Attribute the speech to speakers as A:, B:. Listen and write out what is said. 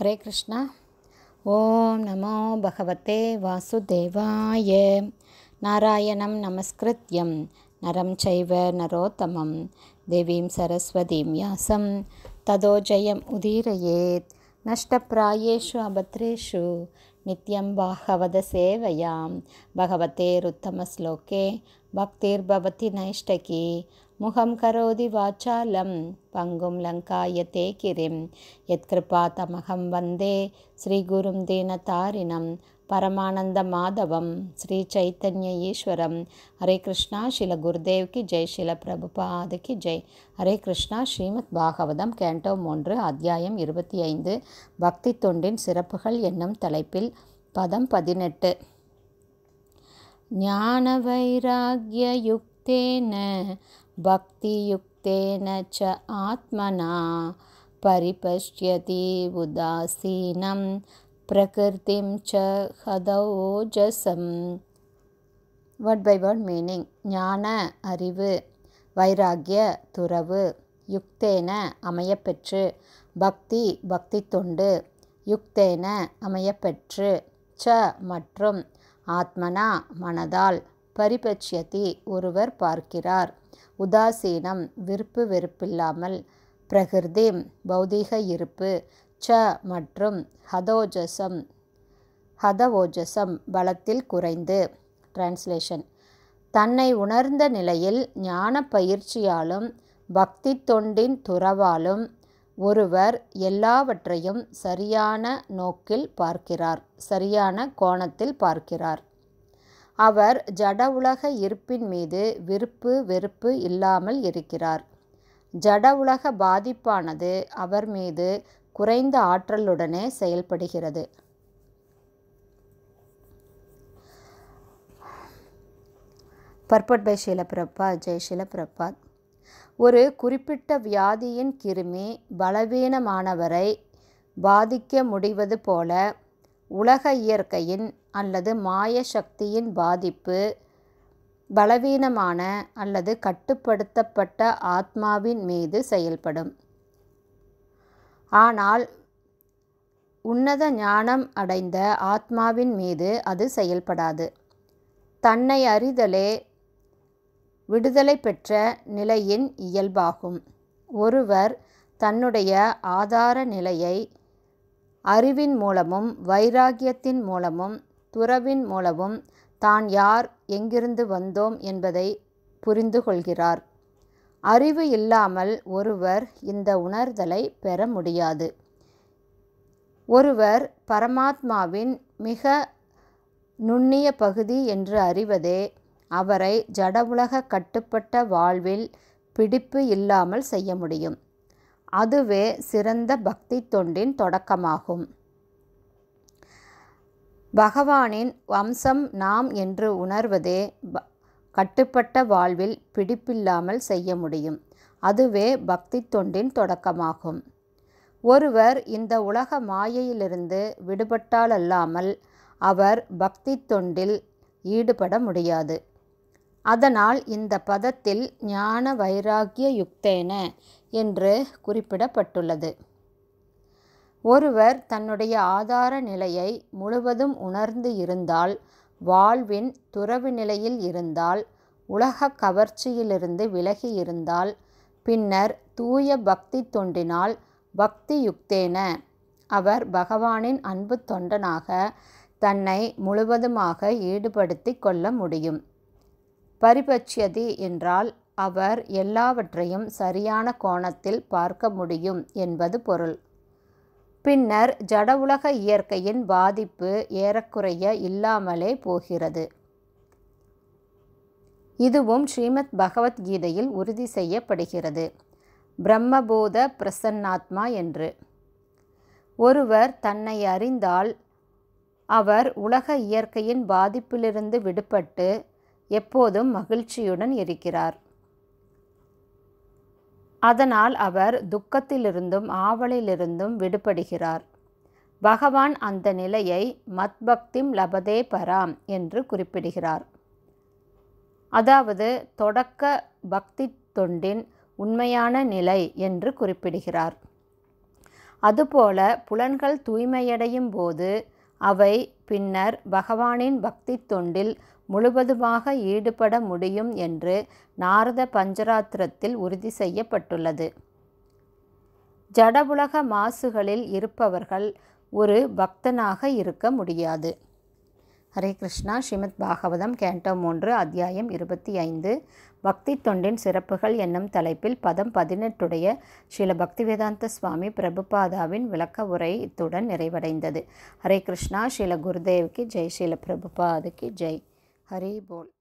A: हरे कृष्ण ॐ नमो भगवते वासुदेवाय नारायणं नमस्कृत्यं नरं चैव नरोत्तमं देवीं सरस्वतीं व्यासं जयम् उदीरयेत् नष्टप्रायेषु अभद्रेषु नित्यं भगवते रुत्तमश्लोके பக்திர்பவதி நைஷ்டகி முகம் கரோதி வாச்சாலம் பங்கும் லங்காயத்தே கிரிம் எத்கிருபா தமகம் வந்தே ஸ்ரீகுரும் தாரினம் பரமானந்த மாதவம் ஸ்ரீ சைத்தன்ய ஈஸ்வரம் ஹரே கிருஷ்ணா ஷில குருதேவ்கி ஜெய் ஷில பிரபுபாதுக்கு ஜெய் ஹரே கிருஷ்ணா ஸ்ரீமத் பாகவதம் கேண்டோ மூன்று அத்தியாயம் இருபத்தி ஐந்து பக்தி தொண்டின் சிறப்புகள் என்னும் தலைப்பில் பதம் பதினெட்டு ज्ञानवैराग्ययुक्तेन भक्तियुक्तेन ச ஆத்மனா परिपश्यति उदासीनं प्रकृतिं च हदौजसं வேர்ட் பை வேர்ட் மீனிங் ஞான அறிவு வைராகிய துறவு யுக்தேன அமையப்பெற்று பக்தி பக்தி தொண்டு யுக்தேன அமையப்பெற்று ச மற்றும் ஆத்மனா மனதால் பரிபட்சியத்தை ஒருவர் பார்க்கிறார் உதாசீனம் விருப்பு வெறுப்பில்லாமல் பிரகிருதிம் பௌதிக இருப்பு ச மற்றும் ஹதோஜசம் ஹதவோஜசம் பலத்தில் குறைந்து டிரான்ஸ்லேஷன் தன்னை உணர்ந்த நிலையில் ஞான பயிற்சியாலும் பக்தி தொண்டின் துறவாலும் ஒருவர் எல்லாவற்றையும் சரியான நோக்கில் பார்க்கிறார் சரியான கோணத்தில் பார்க்கிறார் அவர் ஜட உலக இருப்பின் மீது விருப்பு வெறுப்பு இல்லாமல் இருக்கிறார் ஜட உலக பாதிப்பானது அவர் மீது குறைந்த ஆற்றலுடனே செயல்படுகிறது பர்பட் பை ஷீலபிரபா ஜெய் ஷீலபிரபாத் ஒரு குறிப்பிட்ட வியாதியின் கிருமி பலவீனமானவரை பாதிக்க முடிவது போல உலக இயற்கையின் அல்லது மாய சக்தியின் பாதிப்பு பலவீனமான அல்லது கட்டுப்படுத்தப்பட்ட ஆத்மாவின் மீது செயல்படும் ஆனால் உன்னத ஞானம் அடைந்த ஆத்மாவின் மீது அது செயல்படாது தன்னை அறிதலே விடுதலை பெற்ற நிலையின் இயல்பாகும் ஒருவர் தன்னுடைய ஆதார நிலையை அறிவின் மூலமும் வைராகியத்தின் மூலமும் துறவின் மூலமும் தான் யார் எங்கிருந்து வந்தோம் என்பதை புரிந்து கொள்கிறார் அறிவு இல்லாமல் ஒருவர் இந்த உணர்தலை பெற முடியாது ஒருவர் பரமாத்மாவின் மிக நுண்ணிய பகுதி என்று அறிவதே அவரை ஜடவுலக கட்டுப்பட்ட வாழ்வில் பிடிப்பு இல்லாமல் செய்ய முடியும் அதுவே சிறந்த பக்தி தொண்டின் தொடக்கமாகும் பகவானின் வம்சம் நாம் என்று உணர்வதே கட்டுப்பட்ட வாழ்வில் பிடிப்பில்லாமல் செய்ய முடியும் அதுவே பக்தி தொண்டின் தொடக்கமாகும் ஒருவர் இந்த உலக மாயையிலிருந்து விடுபட்டாலல்லாமல் அவர் பக்தி தொண்டில் ஈடுபட முடியாது அதனால் இந்த பதத்தில் ஞான வைராக்கிய யுக்தேன என்று குறிப்பிடப்பட்டுள்ளது ஒருவர் தன்னுடைய ஆதார நிலையை முழுவதும் உணர்ந்து இருந்தால் வாழ்வின் துறவு நிலையில் இருந்தால் உலக கவர்ச்சியிலிருந்து விலகி இருந்தால் பின்னர் தூய பக்தி தொண்டினால் பக்தி யுக்தேன அவர் பகவானின் அன்பு தொண்டனாக தன்னை முழுவதுமாக ஈடுபடுத்தி கொள்ள முடியும் பரிபட்சியதி என்றால் அவர் எல்லாவற்றையும் சரியான கோணத்தில் பார்க்க முடியும் என்பது பொருள் பின்னர் ஜடவுலக இயற்கையின் பாதிப்பு ஏறக்குறைய இல்லாமலே போகிறது இதுவும் ஸ்ரீமத் பகவத்கீதையில் உறுதி செய்யப்படுகிறது பிரம்மபோத பிரசன்னாத்மா என்று ஒருவர் தன்னை அறிந்தால் அவர் உலக இயற்கையின் பாதிப்பிலிருந்து விடுபட்டு எப்போதும் மகிழ்ச்சியுடன் இருக்கிறார் அதனால் அவர் துக்கத்திலிருந்தும் ஆவலிலிருந்தும் விடுபடுகிறார் பகவான் அந்த நிலையை மத்பக்திம் லபதே பராம் என்று குறிப்பிடுகிறார் அதாவது தொடக்க பக்தி தொண்டின் உண்மையான நிலை என்று குறிப்பிடுகிறார் அதுபோல புலன்கள் தூய்மையடையும் போது அவை பின்னர் பகவானின் பக்தி தொண்டில் முழுவதுமாக ஈடுபட முடியும் என்று நாரத பஞ்சராத்திரத்தில் உறுதி செய்யப்பட்டுள்ளது ஜடபுலக மாசுகளில் இருப்பவர்கள் ஒரு பக்தனாக இருக்க முடியாது ஹரே கிருஷ்ணா ஸ்ரீமத் பாகவதம் கேண்டோ மூன்று அத்தியாயம் இருபத்தி ஐந்து பக்தி தொண்டின் சிறப்புகள் என்னும் தலைப்பில் பதம் பதினெட்டுடைய ஸ்ரீல பக்திவேதாந்த சுவாமி பிரபுபாதாவின் விளக்க உரை இத்துடன் நிறைவடைந்தது ஹரே கிருஷ்ணா ஸ்ரீல குருதேவுக்கு ஜெய் ஸ்ரீல பிரபுபாதுக்கு ஜெய் हरे बोल